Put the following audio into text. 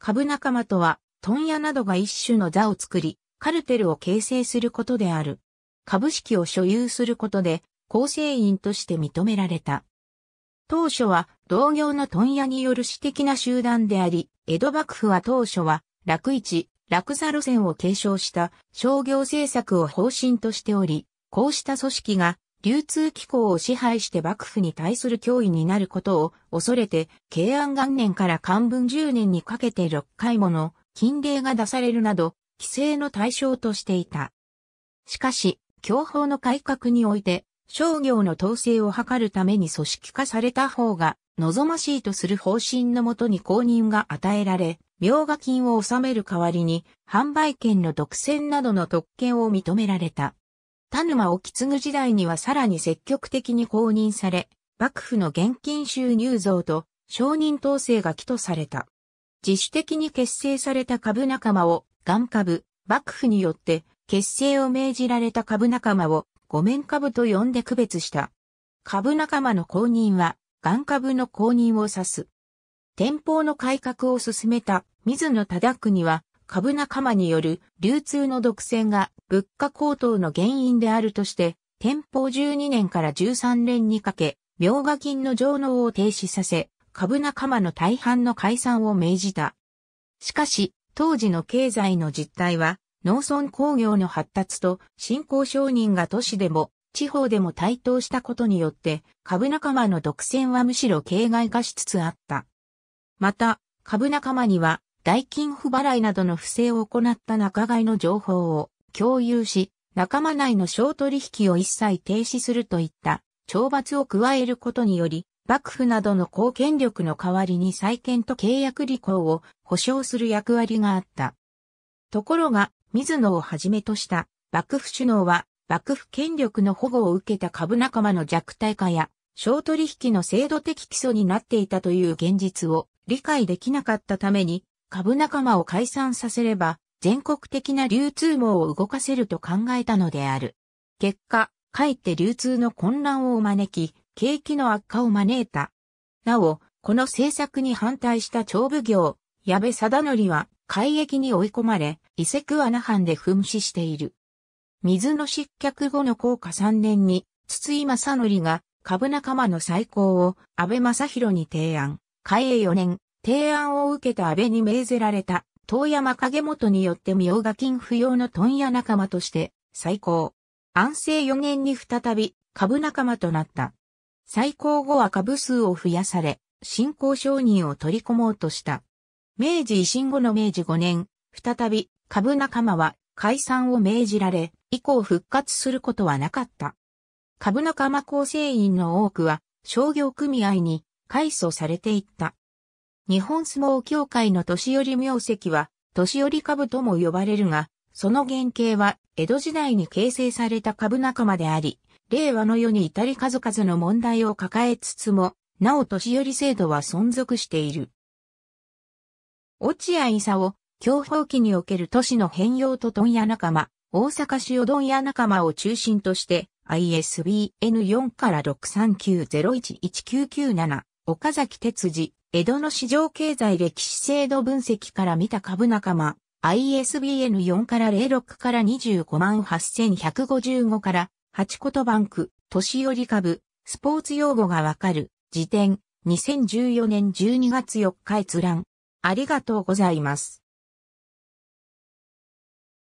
株仲間とは、問屋などが一種の座を作り、カルテルを形成することである。株式を所有することで、構成員として認められた。当初は同業の問屋による私的な集団であり、江戸幕府は当初は、楽市、楽座路線を継承した商業政策を方針としており、こうした組織が流通機構を支配して幕府に対する脅威になることを恐れて、慶安元年から漢文10年にかけて6回もの禁令が出されるなど、規制の対象としていた。しかし、教法の改革において、商業の統制を図るために組織化された方が望ましいとする方針のもとに公認が与えられ、明画金を納める代わりに、販売権の独占などの特権を認められた。田沼を継時代にはさらに積極的に公認され、幕府の現金収入増と承認統制が起とされた。自主的に結成された株仲間を、元株、幕府によって結成を命じられた株仲間を、御免株と呼んで区別した。株仲間の公認は、元株の公認を指す。天保の改革を進めた水野忠国は、株仲間による流通の独占が物価高騰の原因であるとして、天保12年から13年にかけ、描画金の上納を停止させ、株仲間の大半の解散を命じた。しかし、当時の経済の実態は、農村工業の発達と新興商人が都市でも地方でも台頭したことによって株仲間の独占はむしろ形骸化しつつあった。また、株仲間には代金不払いなどの不正を行った仲買の情報を共有し、仲間内の商取引を一切停止するといった懲罰を加えることにより、幕府などの公権力の代わりに再建と契約履行を保障する役割があった。ところが、水野をはじめとした幕府首脳は、幕府権力の保護を受けた株仲間の弱体化や、商取引の制度的基礎になっていたという現実を理解できなかったために、株仲間を解散させれば、全国的な流通網を動かせると考えたのである。結果、かえって流通の混乱を招き、景気の悪化を招いた。なお、この政策に反対した長奉行、矢部貞則は、海域に追い込まれ、伊勢桑名藩で噴死している。水の失脚後の降下3年に、筒井正則が株仲間の再興を安倍正弘に提案。海営4年、提案を受けた安倍に命ぜられた、遠山影元によって明が金不要の問屋仲間として、最高。安政4年に再び、株仲間となった。最高後は株数を増やされ、新興商人を取り込もうとした。明治維新後の明治5年、再び株仲間は解散を命じられ、以降復活することはなかった。株仲間構成員の多くは商業組合に改組されていった。日本相撲協会の年寄り名跡は、年寄り株とも呼ばれるが、その原型は、江戸時代に形成された株仲間であり、令和の世に至り数々の問題を抱えつつも、なお年寄り制度は存続している。落合勲、享保期における都市の変容と問屋仲間、大阪市を問屋仲間を中心として、ISBN4 から6 3 9 0 1 1 9 9 7岡崎哲司、江戸の市場経済歴史制度分析から見た株仲間、ISBN4 から06から25万8155から、8言バンク、年寄り株、スポーツ用語がわかる、辞典、2014年12月4日閲覧。ありがとうございます。